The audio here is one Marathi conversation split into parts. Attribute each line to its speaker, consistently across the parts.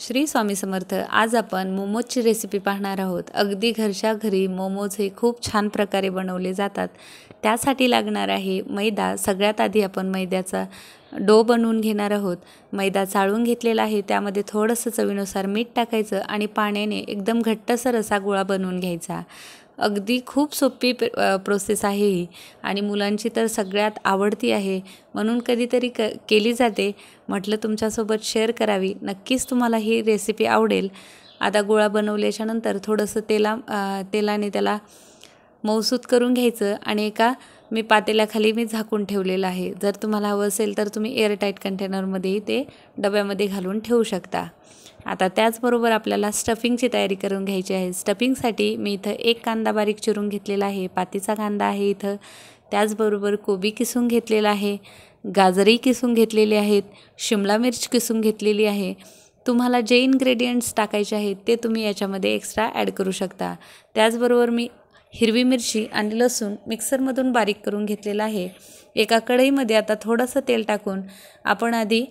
Speaker 1: श्री स्वामी समर्थ आज आपण मोमोजची रेसिपी पाहणार आहोत अगदी घरच्या घरी मोमोज हे खूप छान प्रकारे बनवले जातात त्यासाठी लागणार आहे मैदा सगळ्यात आधी आपण मैद्याचा डो बनवून घेणार आहोत मैदा चाळून घेतलेला आहे त्यामध्ये थोडंसं चवीनुसार मीठ टाकायचं आणि पाण्याने एकदम घट्टसर असा गोळा बनवून घ्यायचा अगदी खूप सोपी प्रोसेस आहे ही आणि मुलांची तर सगळ्यात आवडती आहे म्हणून कधीतरी क केली जाते म्हटलं तुमच्यासोबत शेअर करावी नक्कीच तुम्हाला ही रेसिपी आवडेल आता गोळा बनवल्याच्यानंतर थोडंसं तेला तेलाने त्याला मौसूत करून घ्यायचं आणि एका मी पातेल्याखाली मी झाकून ठेवलेलं आहे जर तुम्हाला हवं असेल तर तुम्ही एअरटाईट कंटेनरमध्येही ते डब्यामध्ये घालून ठेवू शकता आता त्याचबरोबर आपल्याला स्टफिंगची तयारी करून घ्यायची आहे स्टफिंगसाठी मी इथं एक कांदा बारीक चिरून घेतलेला आहे पातीचा कांदा आहे इथं त्याचबरोबर कोबी किसून घेतलेला आहे गाजरी किसून घेतलेली आहेत शिमला मिर्च किसून घेतलेली आहे तुम्हाला जे इन्ग्रेडियंट्स टाकायचे आहेत ते तुम्ही याच्यामध्ये एक्स्ट्रा ॲड करू शकता त्याचबरोबर मी हिरवी मिरची आणि लसूण मिक्सरमधून बारीक करून घेतलेला आहे एका कढईमध्ये आता थोडंसं तेल टाकून आपण आधी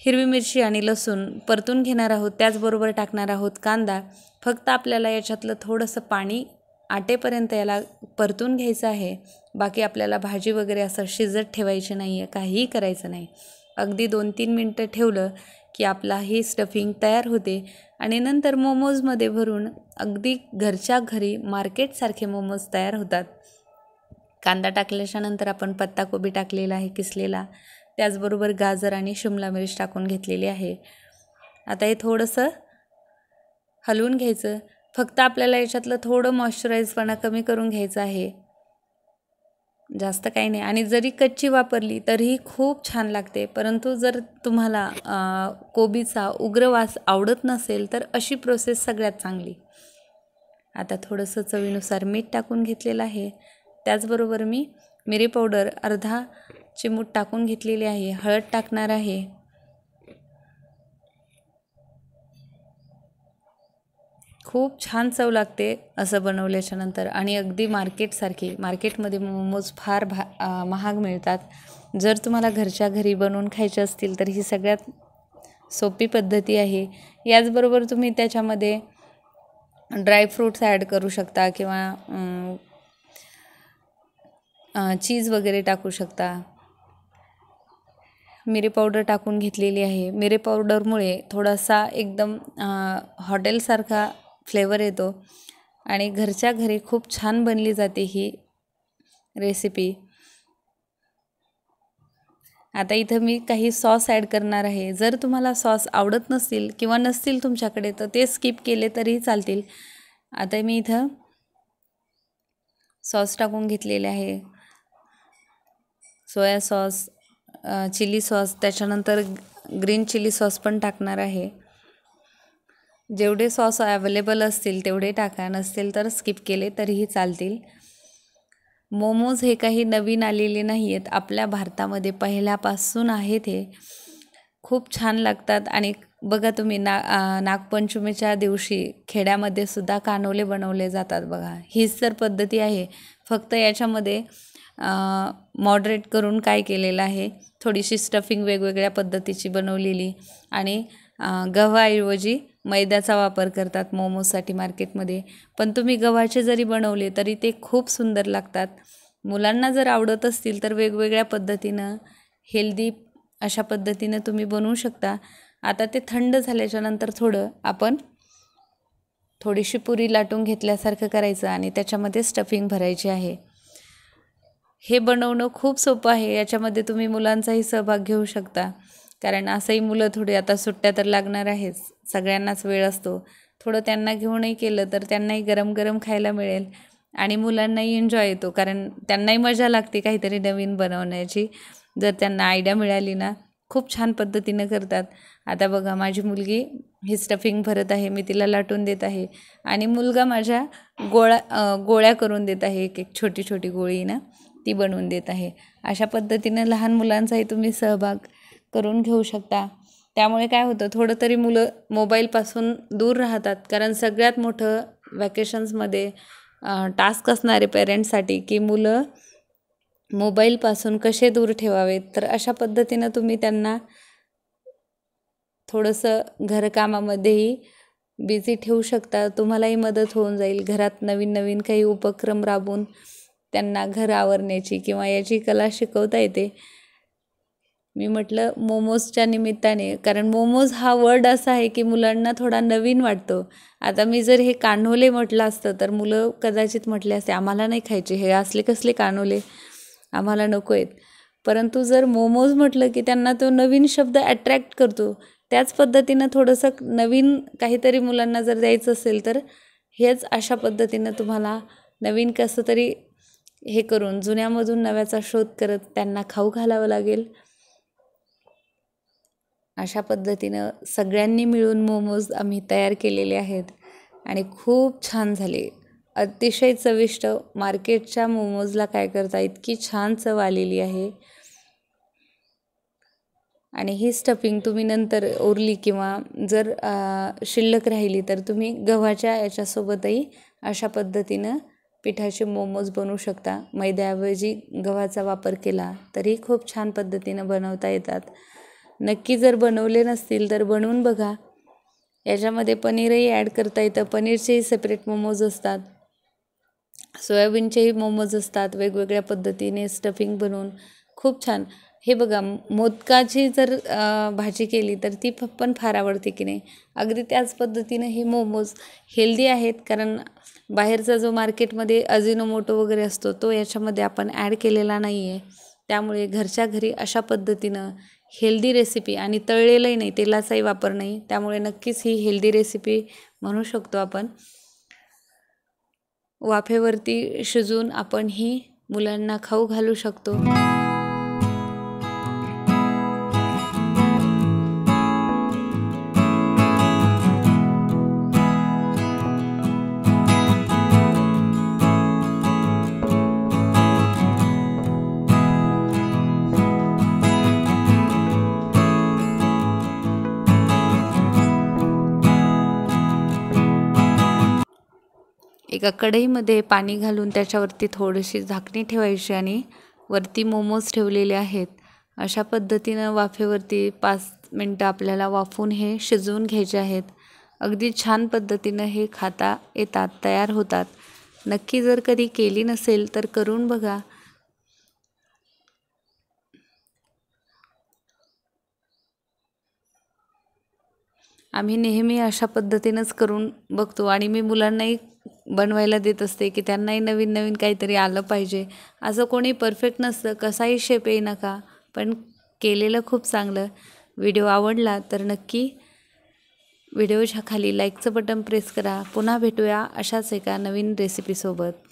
Speaker 1: हिरवी मिरची आणि लसूण परतून घेणार आहोत त्याचबरोबर टाकणार आहोत कांदा फक्त आपल्याला याच्यातलं थोडंसं पाणी आटेपर्यंत याला परतून घ्यायचं आहे बाकी आपल्याला भाजी वगैरे असं शिजत ठेवायची नाही आहे काहीही करायचं नाही अगदी दोन तीन मिनटं ठेवलं की आपला हे स्टफिंग तयार होते आणि नंतर मोमोजमध्ये भरून अगदी घरच्या घरी मार्केटसारखे मोमोज तयार होतात कांदा टाकल्याच्यानंतर आपण पत्ताकोबी टाकलेला आहे किसलेला त्याचबरोबर गाजर आणि शिमला मिरच टाकून घेतलेली आहे आता हे थोडंसं हलवून घ्यायचं फक्त आपल्याला याच्यातलं थोडं मॉइश्चराईजपणा कमी करून घ्यायचं आहे जास्त काही नाही आणि जरी कच्ची वापरली तरीही खूप छान लागते परंतु जर तुम्हाला कोबीचा उग्र वास आवडत नसेल तर अशी प्रोसेस सगळ्यात चांगली आता थोडंसं चवीनुसार मीठ टाकून घेतलेलं आहे त्याचबरोबर मी मिरी पावडर अर्धा चिमूट टाकून घेतलेली आहे हळद टाकणार आहे खूप छान चव लागते असं बनवल्याच्या नंतर आणि अगदी मार्केटसारखी मार्केटमध्ये मोमोज फार भा महाग मिळतात जर तुम्हाला घरच्या घरी बनवून खायचे असतील तर ही सगळ्यात सोपी पद्धती आहे याचबरोबर तुम्ही त्याच्यामध्ये ड्रायफ्रूट्स ॲड करू शकता किंवा चीज वगैरे टाकू शकता मिरे पावडर टाकून घेतलेली आहे मिरे पावडरमुळे थोडासा एकदम हॉटेलसारखा फ्लेवर येतो आणि घरच्या घरी खूप छान बनली जाते ही रेसिपी आता इथं मी काही सॉस ॲड करणार आहे जर तुम्हाला सॉस आवडत नसतील किंवा नसतील तुमच्याकडे तर ते स्किप केले तरी चालतील आता मी इथं सॉस टाकून घेतलेले आहे सोया सॉस चिली सॉस त्याच्यानंतर ग्रीन चिली सॉस पण टाकणार आहे जेवढे सॉस अवेलेबल असतील तेवढे टाका नसतील तर स्किप केले तरीही चालतील मोमोज हे काही नवीन आलेले नाही आहेत आपल्या भारतामध्ये पहिल्यापासून आहेत हे खूप छान लागतात आणि बघा तुम्ही ना नागपंचमीच्या दिवशी खेड्यामध्ये सुद्धा कानोले बनवले जातात बघा हीच तर पद्धती आहे फक्त याच्यामध्ये मॉडरेट करून काय केलेलं आहे थोडीशी स्टफिंग वेगवेगळ्या पद्धतीची बनवलेली आणि गव्हाऐवजी मैद्याचा वापर करतात मोमोजसाठी मार्केटमध्ये पण तुम्ही गव्हाचे जरी बनवले तरी ते खूप सुंदर लागतात मुलांना जर आवडत असतील तर वेगवेगळ्या पद्धतीनं हेल्दी अशा पद्धतीनं तुम्ही बनवू शकता आता ते थंड झाल्याच्यानंतर थोडं आपण थोडीशी पुरी लाटून घेतल्यासारखं करायचं आणि त्याच्यामध्ये स्टफिंग भरायची आहे हे बनवणं खूप सोपं आहे याच्यामध्ये तुम्ही मुलांचाही सहभाग घेऊ शकता कारण असंही मुलं थोडी आता सुट्ट्या तर लागणार आहेच सगळ्यांनाच वेळ असतो थोडं त्यांना घेऊनही केलं तर त्यांनाही गरम गरम खायला मिळेल आणि मुलांनाही एन्जॉय येतो कारण त्यांनाही मजा लागते काहीतरी नवीन बनवण्याची जर त्यांना आयडिया मिळाली ना खूप छान पद्धतीनं करतात आता बघा माझी मुलगी ही स्टफिंग भरत आहे मी तिला लाटून देत आहे आणि मुलगा माझ्या गोळा गोळ्या करून देत आहे एक एक छोटी छोटी गोळी ना ती बनवून देत आहे अशा पद्धतीनं लहान मुलांचाही तुम्ही सहभाग करून घेऊ शकता त्यामुळे काय होतं थोडं तरी मुलं मोबाईलपासून दूर राहतात कारण सगळ्यात मोठं वॅकेशन्समध्ये टास्क असणारे पेरेंट्ससाठी की मुलं मोबाईलपासून कसे दूर ठेवावेत तर अशा पद्धतीनं तुम्ही त्यांना थोडंसं घरकामामध्येही बिझी ठेवू शकता तुम्हालाही मदत होऊन जाईल घरात नवीन नवीन काही उपक्रम राबून त्यांना घर आवरण्याची किंवा याची कला शिकवता येते मी म्हटलं मोमोजच्या निमित्ताने कारण मोमोज हा वर्ड असा आहे की मुलांना थोडा नवीन वाटतो आता मी जर हे कान्होले म्हटलं असतं तर मुलं कदाचित म्हटले असते आम्हाला नाही खायचे हे असले कसले कान्होले आम्हाला नको आहेत परंतु जर मोमोज म्हटलं की त्यांना तो नवीन शब्द अट्रॅक्ट करतो त्याच पद्धतीनं थोडंसं नवीन काहीतरी मुलांना जर द्यायचं असेल तर हेच अशा पद्धतीनं तुम्हाला नवीन कसं तरी हे करून जुन्यामधून नव्याचा शोध करत त्यांना खाऊ घालावं लागेल अशा पद्धतीनं सगळ्यांनी मिळून मोमोज आम्ही तयार केलेले आहेत आणि खूप छान झाले अतिशय चविष्ट मार्केटच्या मोमोजला काय करता इतकी छान चव आलेली आहे आणि ही स्टफिंग तुम्ही नंतर उरली किंवा जर शिल्लक राहिली तर तुम्ही गव्हाच्या याच्यासोबतही अशा पद्धतीनं पिठाचे मोमोज बनवू शकता मैद्याऐवजी गव्हाचा वापर केला तरी खूप छान पद्धतीनं बनवता येतात नक्की जर बनवले नसतील तर बनवून बघा याच्यामध्ये पनीरही ॲड करता येतं पनीरचेही सेपरेट मोमोज असतात सोयाबीनचेही मोमोज असतात वेगवेगळ्या पद्धतीने स्टफिंग बनवून खूप छान हे बघा मोदकाची जर भाजी केली तर ती पण फार आवडते की नाही अगदी त्याच पद्धतीनं हे मोमोज हेल्दी आहेत कारण बाहेरचा जो मार्केटमध्ये अजिनोमोटो वगैरे असतो तो याच्यामध्ये आपण ॲड केलेला नाही आहे त्यामुळे घरच्या घरी अशा पद्धतीनं हेल्दी रेसिपी आणि तळलेलंही नाही तेलाचाही वापर नाही त्यामुळे नक्कीच ही हेल्दी रेसिपी म्हणू शकतो आपण वाफेवरती शिजून आपण ही मुलांना खाऊ घालू शकतो एका कढईमध्ये पाणी घालून त्याच्यावरती थोडीशी झाकणी ठेवायची आणि वरती मोमोज ठेवलेले आहेत अशा पद्धतीनं वाफेवरती पाच मिनटं आपल्याला वाफून हे शिजवून घ्यायचे आहेत अगदी छान पद्धतीनं हे खाता येतात तयार होतात नक्की जर कधी केली नसेल तर करून बघा आम्ही नेहमी अशा पद्धतीनंच करून बघतो आणि मी मुलांनाही बनवायला देत असते की त्यांनाही नवीन नवीन काहीतरी आलं पाहिजे असं कोणी परफेक्ट नसतं कसाही शेप येई नका पण केलेलं खूप चांगलं व्हिडिओ आवडला तर नक्की व्हिडिओच्या खाली लाईकचं बटन प्रेस करा पुन्हा भेटूया अशाच एका नवीन रेसिपीसोबत